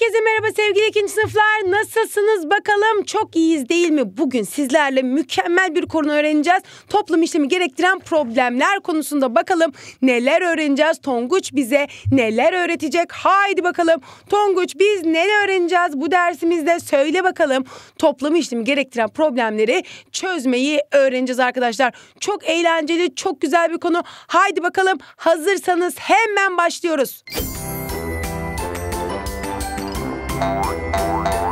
Herkese merhaba sevgili ikinci sınıflar. Nasılsınız bakalım? Çok iyiyiz değil mi? Bugün sizlerle mükemmel bir konu öğreneceğiz. Toplum işlemi gerektiren problemler konusunda bakalım neler öğreneceğiz? Tonguç bize neler öğretecek? Haydi bakalım. Tonguç biz ne öğreneceğiz bu dersimizde? Söyle bakalım. Toplum işlemi gerektiren problemleri çözmeyi öğreneceğiz arkadaşlar. Çok eğlenceli, çok güzel bir konu. Haydi bakalım hazırsanız hemen başlıyoruz. Thank you.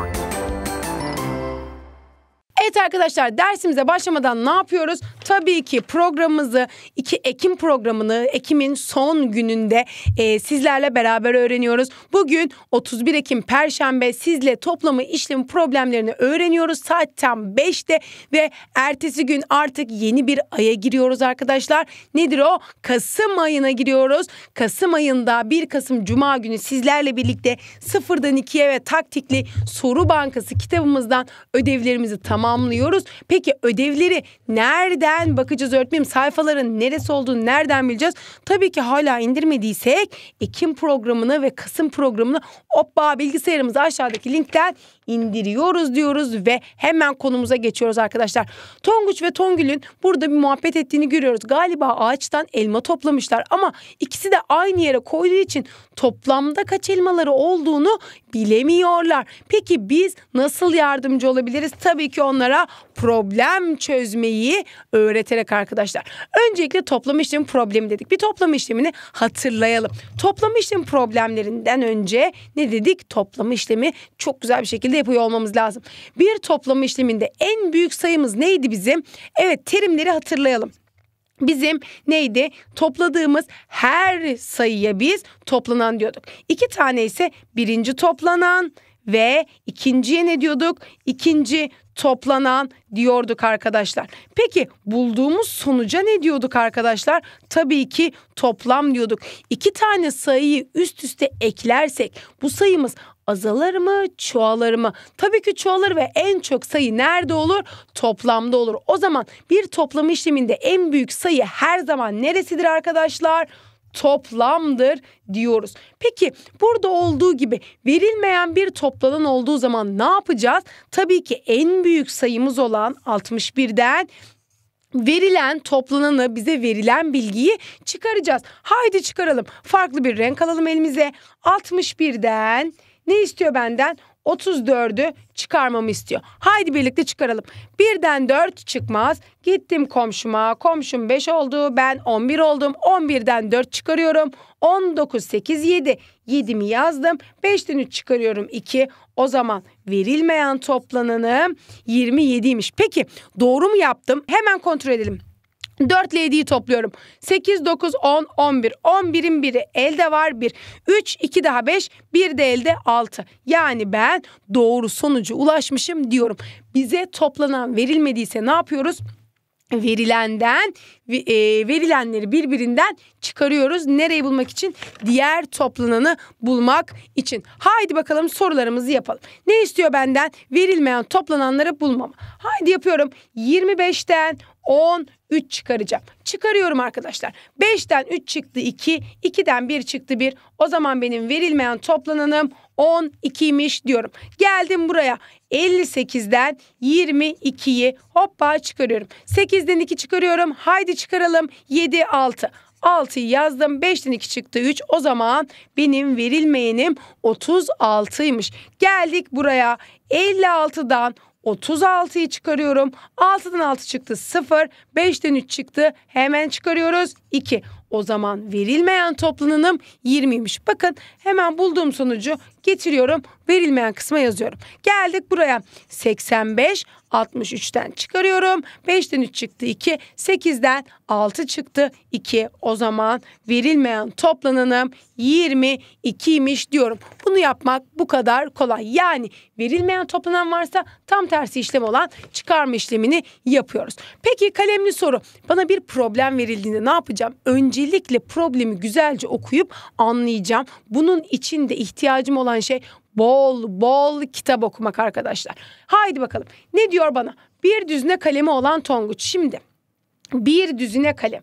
Evet arkadaşlar dersimize başlamadan ne yapıyoruz? Tabii ki programımızı 2 Ekim programını Ekim'in son gününde e, sizlerle beraber öğreniyoruz. Bugün 31 Ekim Perşembe sizle toplamı işlem problemlerini öğreniyoruz. Saat tam 5'te ve ertesi gün artık yeni bir aya giriyoruz arkadaşlar. Nedir o? Kasım ayına giriyoruz. Kasım ayında 1 Kasım Cuma günü sizlerle birlikte sıfırdan ikiye ve taktikli soru bankası kitabımızdan ödevlerimizi tamamlıyoruz tamamlıyoruz. Peki ödevleri nereden bakacağız öğretmenim? Sayfaların neresi olduğunu nereden bileceğiz? Tabii ki hala indirmediysek Ekim programını ve Kasım programını hoppa bilgisayarımıza aşağıdaki linkten indiriyoruz diyoruz ve hemen konumuza geçiyoruz arkadaşlar. Tonguç ve Tongül'ün burada bir muhabbet ettiğini görüyoruz. Galiba ağaçtan elma toplamışlar ama ikisi de aynı yere koyduğu için toplamda kaç elmaları olduğunu bilemiyorlar. Peki biz nasıl yardımcı olabiliriz? Tabii ki onlara problem çözmeyi öğreterek arkadaşlar. Öncelikle toplama işlemi problemi dedik. Bir toplama işlemini hatırlayalım. Toplama işlemi problemlerinden önce ne dedik? Toplama işlemi çok güzel bir şekilde yapıyor olmamız lazım. Bir toplama işleminde en büyük sayımız neydi bizim? Evet terimleri hatırlayalım bizim neydi? Topladığımız her sayıya biz toplanan diyorduk. İki tane ise birinci toplanan ve ikinciye ne diyorduk? İkinci toplanan diyorduk arkadaşlar. Peki bulduğumuz sonuca ne diyorduk arkadaşlar? Tabii ki toplam diyorduk. İki tane sayıyı üst üste eklersek bu sayımız azalır mı, çoğalır mı? Tabii ki çoğalır ve en çok sayı nerede olur? Toplamda olur. O zaman bir toplam işleminde en büyük sayı her zaman neresidir arkadaşlar? toplamdır diyoruz. Peki burada olduğu gibi verilmeyen bir toplanan olduğu zaman ne yapacağız? Tabii ki en büyük sayımız olan 61'den verilen toplananı bize verilen bilgiyi çıkaracağız. Haydi çıkaralım. Farklı bir renk alalım elimize. 61'den ne istiyor benden? 34'ü çıkarmamı istiyor. Haydi birlikte çıkaralım. Birden 4 çıkmaz. Gittim komşuma. Komşum 5 oldu. Ben 11 oldum. 11'den 4 çıkarıyorum. 19, 8, 7. 7'mi yazdım. 5'ten 3 çıkarıyorum 2. O zaman verilmeyen toplananım 27'ymiş. Peki doğru mu yaptım? Hemen kontrol edelim. 4 LED'yi topluyorum. 8, 9, 10, 11. 11'in biri elde var 1. 3, 2 daha 5. 1 de elde 6. Yani ben doğru sonucu ulaşmışım diyorum. Bize toplanan verilmediyse ne yapıyoruz? verilenden e, verilenleri birbirinden çıkarıyoruz. Nereyi bulmak için? Diğer toplananı bulmak için. Haydi bakalım sorularımızı yapalım. Ne istiyor benden? Verilmeyen toplananları bulmam. Haydi yapıyorum. 25'ten 10 3 çıkaracağım. Çıkarıyorum arkadaşlar. 5'ten 3 çıktı 2, 2'den 1 çıktı 1. O zaman benim verilmeyen toplananım 12'ymiş diyorum. Geldim buraya 58'den 22'yi hoppa çıkarıyorum. 8'den 2 çıkarıyorum. Haydi çıkaralım 7 6. 6'yı yazdım. 5'ten 2 çıktı 3. O zaman benim verilmeyenim 36'ymış. Geldik buraya 56'dan 36'yı çıkarıyorum. 6'dan 6 çıktı 0. 5'ten 3 çıktı. Hemen çıkarıyoruz 2. O zaman verilmeyen toplananım 20'ymiş. Bakın hemen bulduğum sonucu getiriyorum. Verilmeyen kısma yazıyorum. Geldik buraya. 85 63'ten çıkarıyorum. 5'ten 3 çıktı 2. 8'den 6 çıktı 2. O zaman verilmeyen toplananım 22'ymiş diyorum. Bunu yapmak bu kadar kolay. Yani verilmeyen toplanan varsa tam tersi işlem olan çıkarma işlemini yapıyoruz. Peki kalemli soru. Bana bir problem verildiğinde ne yapacağım? Öncelikle problemi güzelce okuyup anlayacağım. Bunun için de ihtiyacım olan olan şey bol bol kitap okumak arkadaşlar. Haydi bakalım ne diyor bana? Bir düzine kalemi olan Tonguç. Şimdi bir düzine kalem.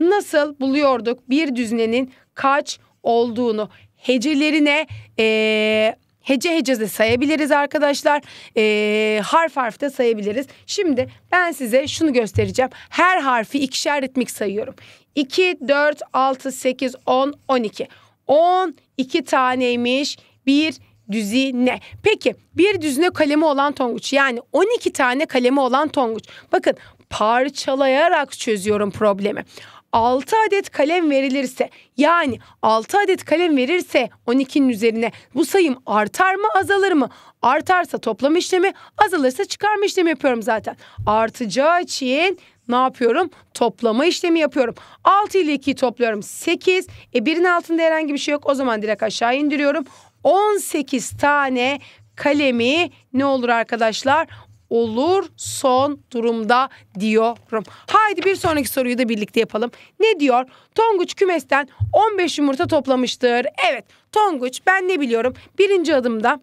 Nasıl buluyorduk bir düzinenin kaç olduğunu hecelerine ee, hece hece de sayabiliriz arkadaşlar. E, harf harf de sayabiliriz. Şimdi ben size şunu göstereceğim. Her harfi ikişer ritmik sayıyorum. 2, 4, 6, 8, 10, 12. 12 taneymiş bir düzine. Peki bir düzine kalemi olan Tonguç yani 12 tane kalemi olan Tonguç. Bakın parçalayarak çözüyorum problemi. 6 adet kalem verilirse yani 6 adet kalem verirse 12'nin üzerine bu sayım artar mı azalır mı? Artarsa toplama işlemi azalırsa çıkarma işlemi yapıyorum zaten. Artacağı için ne yapıyorum? Toplama işlemi yapıyorum. 6 ile 2'yi topluyorum 8. E 1'in altında herhangi bir şey yok. O zaman direkt aşağı indiriyorum. 18 tane kalemi ne olur arkadaşlar? olur son durumda diyorum. Haydi bir sonraki soruyu da birlikte yapalım. Ne diyor? Tonguç kümesten 15 yumurta toplamıştır. Evet Tonguç ben ne biliyorum? Birinci adımda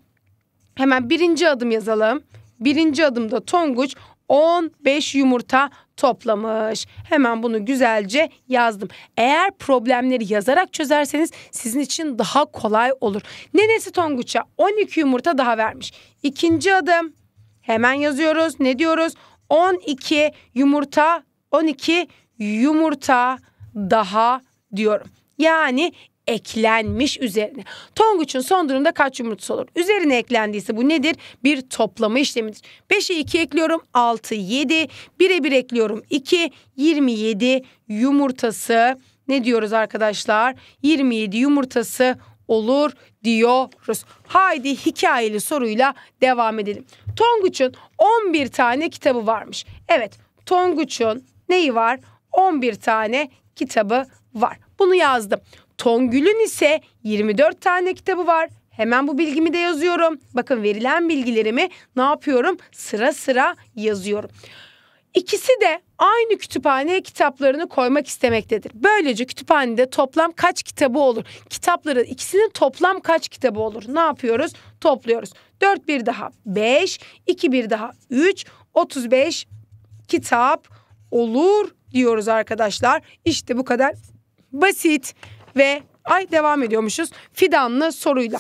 hemen birinci adım yazalım. Birinci adımda Tonguç 15 yumurta toplamış. Hemen bunu güzelce yazdım. Eğer problemleri yazarak çözerseniz sizin için daha kolay olur. Nenesi Tonguç'a 12 yumurta daha vermiş. İkinci adım hemen yazıyoruz. Ne diyoruz? 12 yumurta 12 yumurta daha diyorum. Yani eklenmiş üzerine. Tonguç'un son durumda kaç yumurtası olur? Üzerine eklendiyse bu nedir? Bir toplama işlemidir. 5'e 2 ekliyorum 6, 7. 1'e 1 ekliyorum 2, 27 yumurtası. Ne diyoruz arkadaşlar? 27 yumurtası olur diyoruz. Haydi hikayeli soruyla devam edelim. Tonguç'un 11 tane kitabı varmış. Evet Tonguç'un neyi var? 11 tane kitabı var. Bunu yazdım. Tongül'ün ise 24 tane kitabı var. Hemen bu bilgimi de yazıyorum. Bakın verilen bilgilerimi ne yapıyorum? Sıra sıra yazıyorum. İkisi de aynı kütüphaneye kitaplarını koymak istemektedir. Böylece kütüphanede toplam kaç kitabı olur? Kitapları ikisinin toplam kaç kitabı olur? Ne yapıyoruz? Topluyoruz. 4 bir daha 5, 2 bir daha 3, 35 kitap olur diyoruz arkadaşlar. İşte bu kadar basit ve ay devam ediyormuşuz fidanlı soruyla.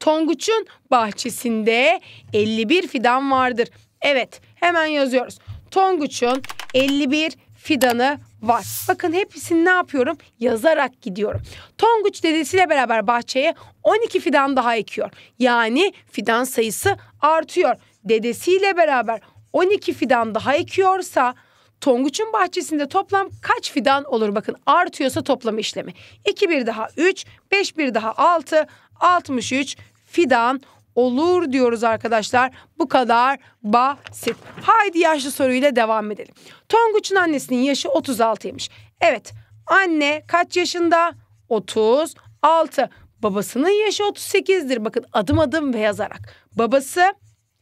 Tonguç'un bahçesinde 51 fidan vardır. Evet hemen yazıyoruz. Tonguç'un 51 fidanı var. Bakın hepsini ne yapıyorum? Yazarak gidiyorum. Tonguç dedesiyle beraber bahçeye 12 fidan daha ekiyor. Yani fidan sayısı artıyor. Dedesiyle beraber 12 fidan daha ekiyorsa Tonguç'un bahçesinde toplam kaç fidan olur? Bakın artıyorsa toplam işlemi. 2 bir daha 3, 5 bir daha 6, 63 fidan olur diyoruz arkadaşlar. Bu kadar basit. Haydi yaşlı soruyla devam edelim. Tonguç'un annesinin yaşı 36'ymış. Evet anne kaç yaşında? 36. Babasının yaşı 38'dir. Bakın adım adım ve yazarak. Babası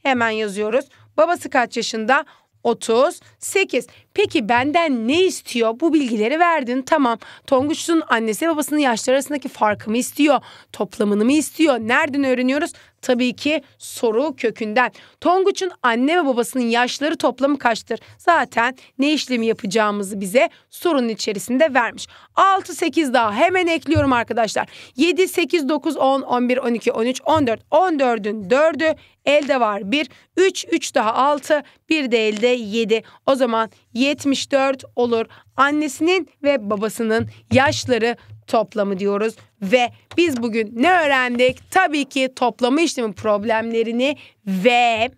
hemen yazıyoruz. Babası kaç yaşında? 38. Peki benden ne istiyor? Bu bilgileri verdin. Tamam. Tonguç'un annesi babasının yaşları arasındaki farkı mı istiyor? Toplamını mı istiyor? Nereden öğreniyoruz? Tabii ki soru kökünden. Tonguç'un anne ve babasının yaşları toplamı kaçtır? Zaten ne işlemi yapacağımızı bize sorunun içerisinde vermiş. 6, 8 daha hemen ekliyorum arkadaşlar. 7, 8, 9, 10, 11, 12, 13, 14. 14'ün 4'ü elde var 1. 3, 3 daha 6, bir de elde 7. O zaman 74 olur. Annesinin ve babasının yaşları toplamı diyoruz ve biz bugün ne öğrendik? Tabii ki toplama işlemi problemlerini ve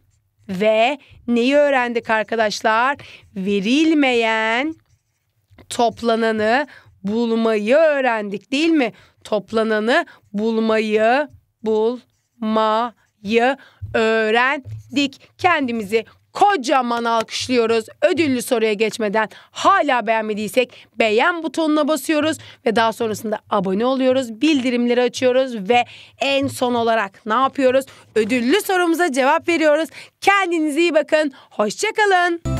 ve neyi öğrendik arkadaşlar? Verilmeyen toplananı bulmayı öğrendik değil mi? Toplananı bulmayı bulmayı öğrendik. Kendimizi kocaman alkışlıyoruz. Ödüllü soruya geçmeden hala beğenmediysek beğen butonuna basıyoruz ve daha sonrasında abone oluyoruz. Bildirimleri açıyoruz ve en son olarak ne yapıyoruz? Ödüllü sorumuza cevap veriyoruz. Kendinize iyi bakın. Hoşçakalın.